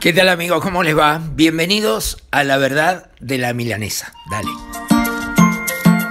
¿Qué tal amigos? ¿Cómo les va? Bienvenidos a La Verdad de la Milanesa. Dale.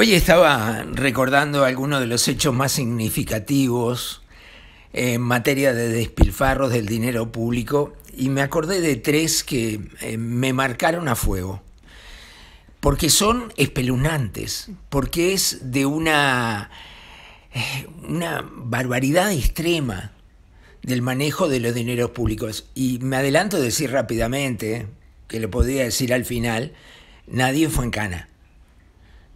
Hoy estaba recordando algunos de los hechos más significativos en materia de despilfarros del dinero público y me acordé de tres que eh, me marcaron a fuego, porque son espeluznantes, porque es de una, eh, una barbaridad extrema del manejo de los dineros públicos. Y me adelanto a decir rápidamente, eh, que lo podría decir al final, nadie fue en cana.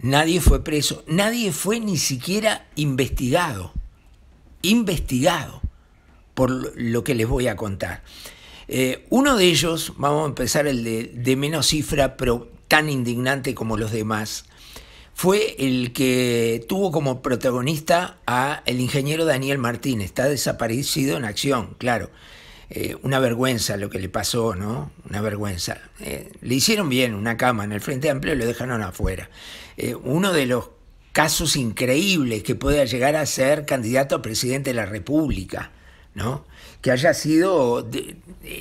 Nadie fue preso, nadie fue ni siquiera investigado, investigado por lo que les voy a contar. Eh, uno de ellos, vamos a empezar el de, menos cifra, pero tan indignante como los demás, fue el que tuvo como protagonista a el ingeniero Daniel Martínez, Está desaparecido en acción, claro. Eh, una vergüenza lo que le pasó, ¿no? Una vergüenza. Eh, le hicieron bien una cama en el Frente Amplio y lo dejaron afuera. Eh, uno de los casos increíbles que pueda llegar a ser candidato a presidente de la República, ¿no? Que haya sido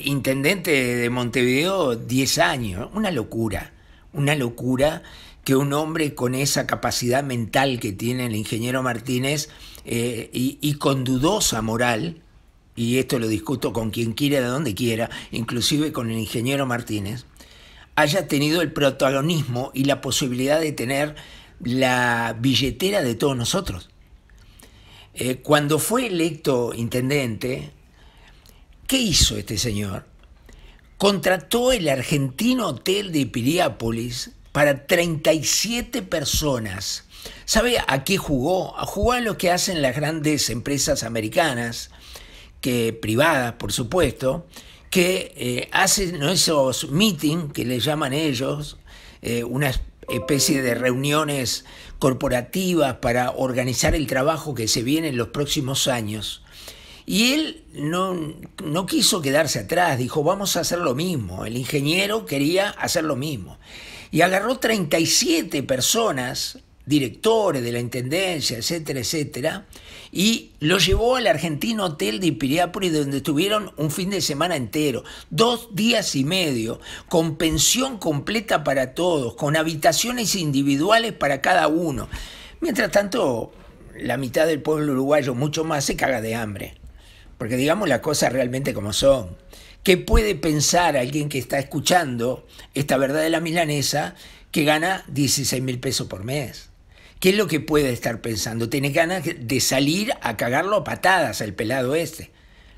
intendente de Montevideo 10 años. Una locura, una locura que un hombre con esa capacidad mental que tiene el ingeniero Martínez y, con dudosa moral y esto lo discuto con quien quiera de donde quiera, inclusive con el ingeniero Martínez, haya tenido el protagonismo y la posibilidad de tener la billetera de todos nosotros. Eh, cuando fue electo intendente, ¿qué hizo este señor? Contrató el argentino hotel de Piriápolis para 37 personas. ¿Sabe a qué jugó? A a lo que hacen las grandes empresas americanas, que, privada, por supuesto, que eh, hacen esos meetings que les llaman ellos, eh, una especie de reuniones corporativas para organizar el trabajo que se viene en los próximos años. Y él no, no quiso quedarse atrás, dijo, vamos a hacer lo mismo. El ingeniero quería hacer lo mismo. Y agarró 37 personas, directores de la Intendencia, etcétera, etcétera, y lo llevó al argentino hotel de Ipiriápolis, donde estuvieron un fin de semana entero, dos días y medio, con pensión completa para todos, con habitaciones individuales para cada uno. Mientras tanto, la mitad del pueblo uruguayo, mucho más, se caga de hambre. Porque digamos las cosas realmente como son. ¿Qué puede pensar alguien que está escuchando esta verdad de la milanesa que gana 16 mil pesos por mes? ¿Qué es lo que puede estar pensando? Tiene ganas de salir a cagarlo a patadas al pelado este.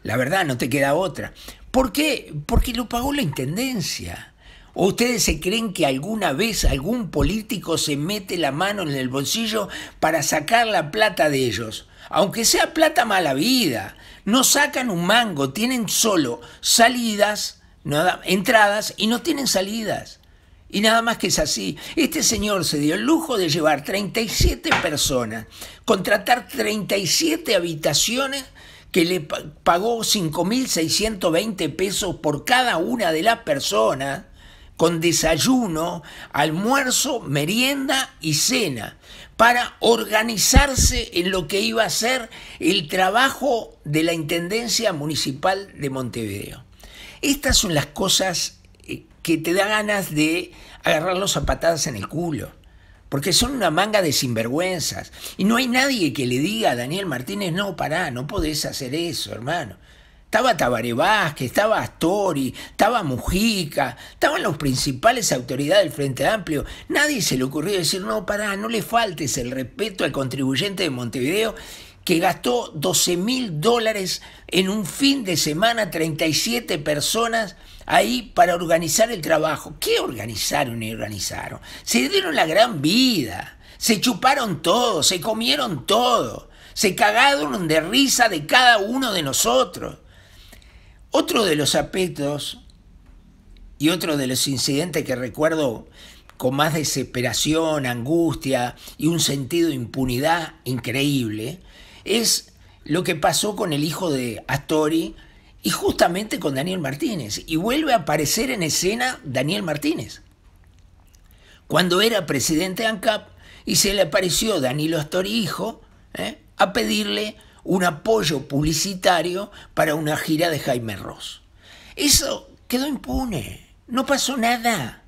La verdad, no te queda otra. ¿Por qué? Porque lo pagó la Intendencia. ¿O ustedes se creen que alguna vez algún político se mete la mano en el bolsillo para sacar la plata de ellos? Aunque sea plata mala vida, no sacan un mango, tienen solo salidas, nada, entradas y no tienen salidas. Y nada más que es así. Este señor se dio el lujo de llevar 37 personas, contratar 37 habitaciones que le pagó 5.620 pesos por cada una de las personas, con desayuno, almuerzo, merienda y cena, para organizarse en lo que iba a ser el trabajo de la Intendencia Municipal de Montevideo. Estas son las cosas que te da ganas de agarrarlos a patadas en el culo. Porque son una manga de sinvergüenzas. Y no hay nadie que le diga a Daniel Martínez, no, pará, no podés hacer eso, hermano. Estaba Tabaré Vázquez, estaba Astori, estaba Mujica, estaban los principales autoridades del Frente Amplio. Nadie se le ocurrió decir, no, pará, no le faltes el respeto al contribuyente de Montevideo que gastó 12 mil dólares en un fin de semana, 37 personas ahí para organizar el trabajo. ¿Qué organizaron y organizaron? Se dieron la gran vida, se chuparon todo, se comieron todo, se cagaron de risa de cada uno de nosotros. Otro de los aspectos y otro de los incidentes que recuerdo con más desesperación, angustia y un sentido de impunidad increíble, es lo que pasó con el hijo de Astori y justamente con Daniel Martínez. Y vuelve a aparecer en escena Daniel Martínez. Cuando era presidente de ANCAP y se le apareció Danilo Astori hijo ¿eh? a pedirle un apoyo publicitario para una gira de Jaime Ross. Eso quedó impune, no pasó nada.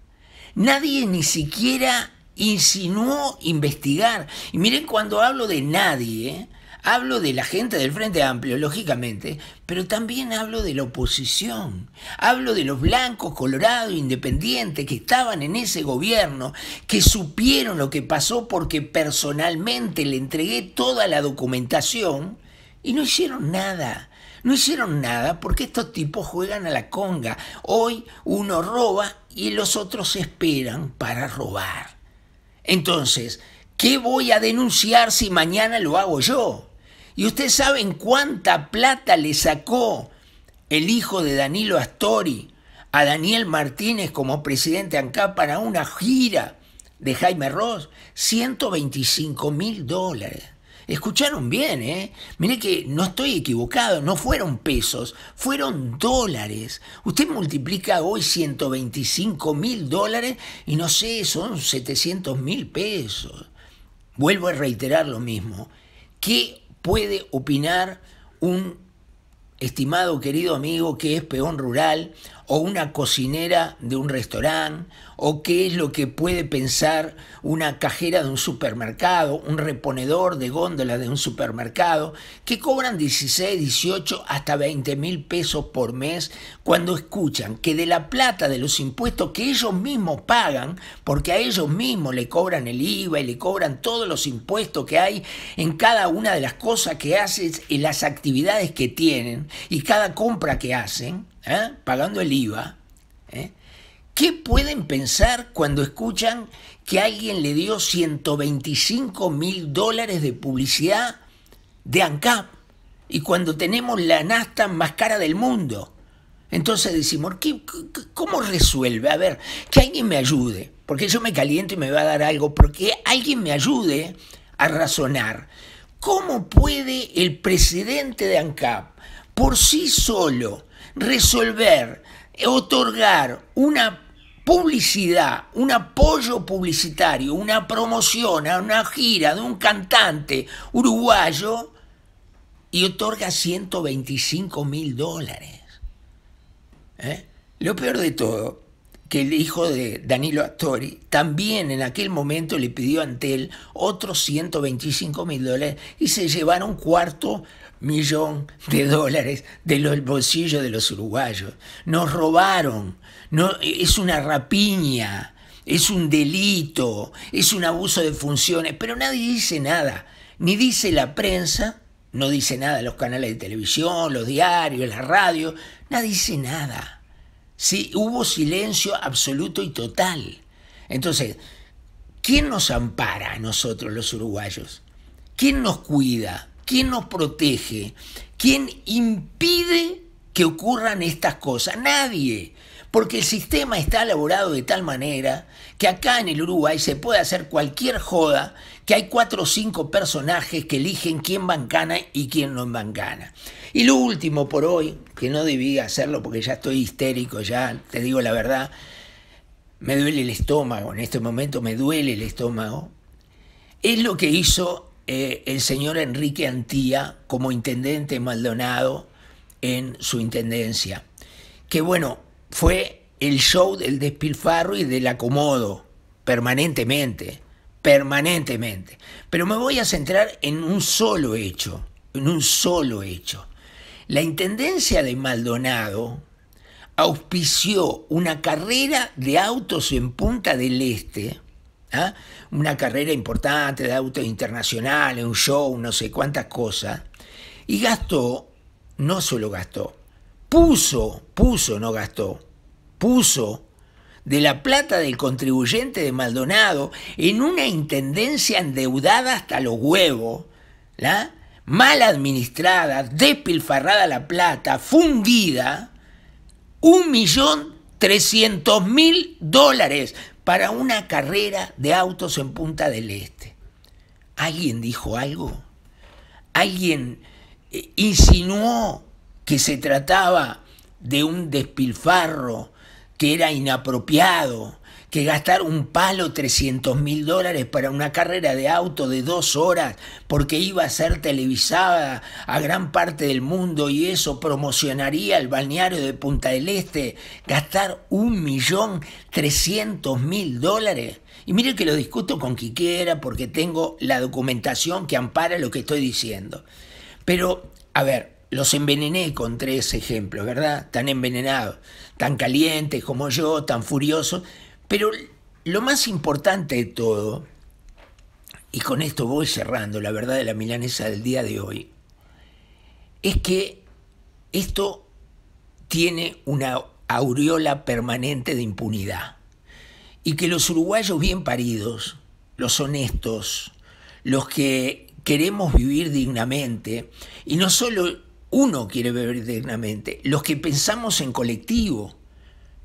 Nadie ni siquiera insinuó investigar. Y miren, cuando hablo de nadie, Hablo de la gente del Frente Amplio, lógicamente, pero también hablo de la oposición. Hablo de los blancos, colorados, independientes que estaban en ese gobierno, que supieron lo que pasó porque personalmente le entregué toda la documentación y no hicieron nada. No hicieron nada porque estos tipos juegan a la conga. Hoy uno roba y los otros esperan para robar. Entonces, ¿qué voy a denunciar si mañana lo hago yo? ¿Y ustedes saben cuánta plata le sacó el hijo de Danilo Astori a Daniel Martínez como presidente ANCAP para una gira de Jaime Ross? 125 mil dólares. Escucharon bien, ¿eh? Mire que no estoy equivocado, no fueron pesos, fueron dólares. Usted multiplica hoy 125 mil dólares y no sé, son 700 mil pesos. Vuelvo a reiterar lo mismo. ¿Qué puede opinar un estimado querido amigo que es peón rural o una cocinera de un restaurante, o qué es lo que puede pensar una cajera de un supermercado, un reponedor de góndolas de un supermercado, que cobran 16, 18, hasta 20 mil pesos por mes cuando escuchan que de la plata de los impuestos que ellos mismos pagan, porque a ellos mismos le cobran el IVA y le cobran todos los impuestos que hay en cada una de las cosas que hacen, en las actividades que tienen y cada compra que hacen, ¿eh? pagando el IVA, ¿eh? ¿qué pueden pensar cuando escuchan que alguien le dio 125 mil dólares de publicidad de ANCAP? Y cuando tenemos la nasta más cara del mundo. Entonces decimos, ¿cómo resuelve? A ver, que alguien me ayude, porque yo me caliente y me va a dar algo, porque alguien me ayude a razonar. ¿Cómo puede el presidente de ANCAP por sí solo resolver, otorgar una publicidad, un apoyo publicitario, una promoción a una gira de un cantante uruguayo y otorga 125 mil dólares. ¿Eh? Lo peor de todo, que el hijo de Danilo Astori también en aquel momento le pidió ante él otros 125 mil dólares y se llevaron cuarto millón de dólares del bolsillo de los uruguayos. Nos robaron, no, es una rapiña, es un delito, es un abuso de funciones, pero nadie dice nada, ni dice la prensa, no dice nada los canales de televisión, los diarios, la radio, nadie dice nada. Sí, hubo silencio absoluto y total. Entonces, ¿quién nos ampara a nosotros los uruguayos? ¿Quién nos cuida? ¿Quién nos protege? ¿Quién impide que ocurran estas cosas? Nadie. Porque el sistema está elaborado de tal manera que acá en el Uruguay se puede hacer cualquier joda, que hay cuatro o cinco personajes que eligen quién bancana y quién no bancana. Y lo último por hoy, que no debía hacerlo porque ya estoy histérico, ya te digo la verdad, me duele el estómago, en este momento me duele el estómago, es lo que hizo eh, el señor Enrique Antía como intendente Maldonado en su intendencia. Que bueno, fue el show del despilfarro y del acomodo, permanentemente, permanentemente. Pero me voy a centrar en un solo hecho, en un solo hecho. La Intendencia de Maldonado auspició una carrera de autos en Punta del Este ¿Ah? una carrera importante de autos internacionales, un show, no sé cuántas cosas, y gastó, no solo gastó, puso, puso, no gastó, puso de la plata del contribuyente de Maldonado en una intendencia endeudada hasta los huevos, ¿la? mal administrada, despilfarrada la plata, fundida, un millón trescientos mil dólares para una carrera de autos en Punta del Este. ¿Alguien dijo algo? ¿Alguien eh, insinuó que se trataba de un despilfarro, que era inapropiado, que gastar un palo 300 mil dólares para una carrera de auto de dos horas porque iba a ser televisada a gran parte del mundo y eso promocionaría el balneario de Punta del Este, gastar un millón 300 mil dólares. Y mire que lo discuto con quiera porque tengo la documentación que ampara lo que estoy diciendo. Pero, a ver, los envenené con tres ejemplos, ¿verdad? Tan envenenados, tan calientes como yo, tan furiosos, pero lo más importante de todo, y con esto voy cerrando la verdad de la milanesa del día de hoy, es que esto tiene una aureola permanente de impunidad. Y que los uruguayos bien paridos, los honestos, los que queremos vivir dignamente, y no solo uno quiere vivir dignamente, los que pensamos en colectivo,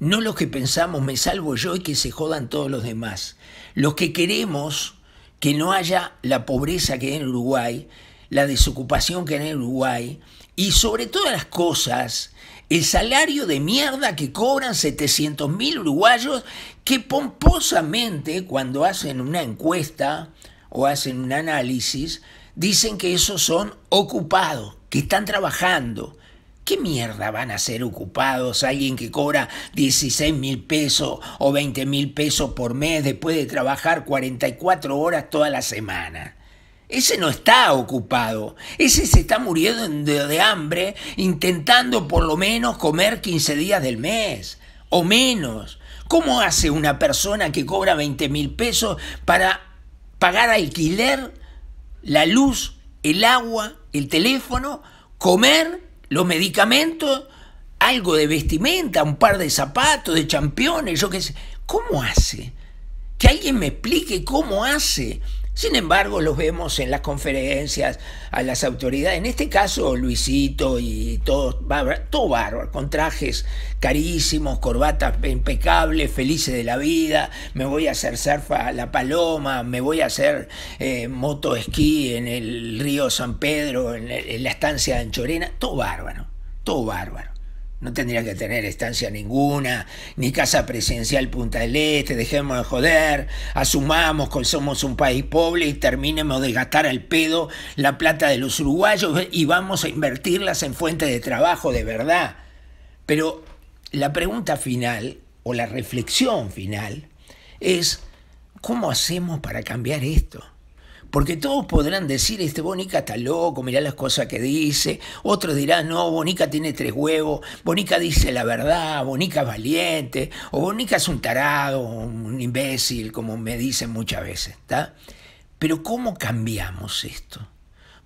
no los que pensamos, me salvo yo y que se jodan todos los demás. Los que queremos que no haya la pobreza que hay en Uruguay, la desocupación que hay en Uruguay y sobre todas las cosas, el salario de mierda que cobran mil uruguayos que pomposamente cuando hacen una encuesta o hacen un análisis, dicen que esos son ocupados, que están trabajando, ¿Qué mierda van a ser ocupados alguien que cobra 16 mil pesos o 20 mil pesos por mes después de trabajar 44 horas toda la semana? Ese no está ocupado, ese se está muriendo de, hambre intentando por lo menos comer 15 días del mes o menos. ¿Cómo hace una persona que cobra 20 mil pesos para pagar alquiler, la luz, el agua, el teléfono, comer los medicamentos, algo de vestimenta, un par de zapatos, de championes, yo qué sé. ¿Cómo hace? Que alguien me explique cómo hace. Sin embargo, los vemos en las conferencias a las autoridades, en este caso Luisito y todos, todo bárbaro, con trajes carísimos, corbatas impecables, felices de la vida, me voy a hacer surfa a La Paloma, me voy a hacer eh, moto esquí en el río San Pedro, en, en la estancia de Anchorena, todo bárbaro, todo bárbaro. No tendría que tener estancia ninguna, ni casa presidencial Punta del Este, dejemos de joder, asumamos que somos un país pobre y terminemos de gastar al pedo la plata de los uruguayos eh, y vamos a invertirlas en fuentes de trabajo de verdad. Pero la pregunta final, o la reflexión final, es, ¿cómo hacemos para cambiar esto? Porque todos podrán decir, este Bonica está loco, mirá las cosas que dice. Otros dirán, no, Bonica tiene tres huevos, Bonica dice la verdad, Bonica es valiente, o Bonica es un tarado, un imbécil, como me dicen muchas veces. Pero ¿cómo cambiamos esto?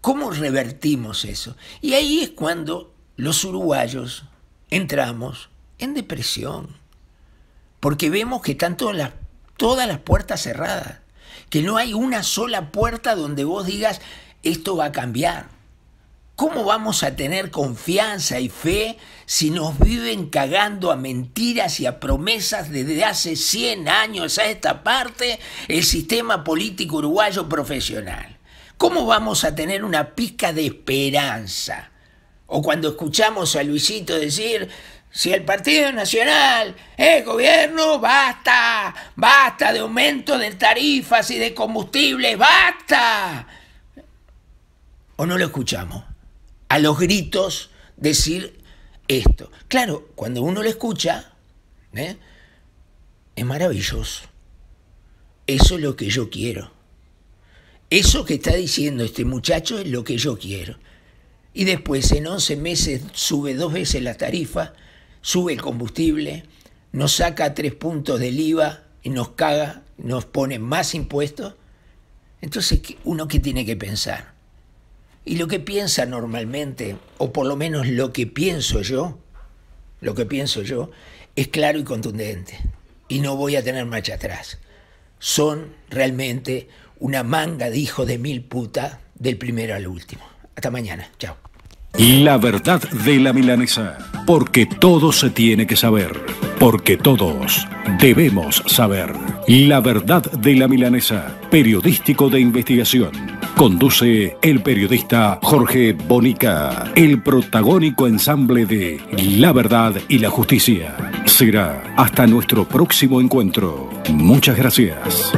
¿Cómo revertimos eso? Y ahí es cuando los uruguayos entramos en depresión, porque vemos que están todas las puertas cerradas que no hay una sola puerta donde vos digas, esto va a cambiar. ¿Cómo vamos a tener confianza y fe si nos viven cagando a mentiras y a promesas desde hace 100 años a esta parte el sistema político uruguayo profesional? ¿Cómo vamos a tener una pizca de esperanza? O cuando escuchamos a Luisito decir, si el Partido Nacional es gobierno, basta, basta de aumento de tarifas y de combustible, basta. ¿O no lo escuchamos? A los gritos decir esto. Claro, cuando uno lo escucha, ¿eh? es maravilloso. Eso es lo que yo quiero. Eso que está diciendo este muchacho es lo que yo quiero. Y después en 11 meses sube dos veces la tarifa sube el combustible, nos saca tres puntos del IVA y nos caga, nos pone más impuestos. Entonces, ¿uno qué tiene que pensar? Y lo que piensa normalmente, o por lo menos lo que pienso yo, lo que pienso yo, es claro y contundente. Y no voy a tener marcha atrás. Son realmente una manga de hijos de mil puta del primero al último. Hasta mañana. Chao. La verdad de la milanesa. Porque todo se tiene que saber. Porque todos debemos saber. La verdad de la milanesa. Periodístico de investigación. Conduce el periodista Jorge Bonica. El protagónico ensamble de La verdad y la justicia. Será hasta nuestro próximo encuentro. Muchas gracias.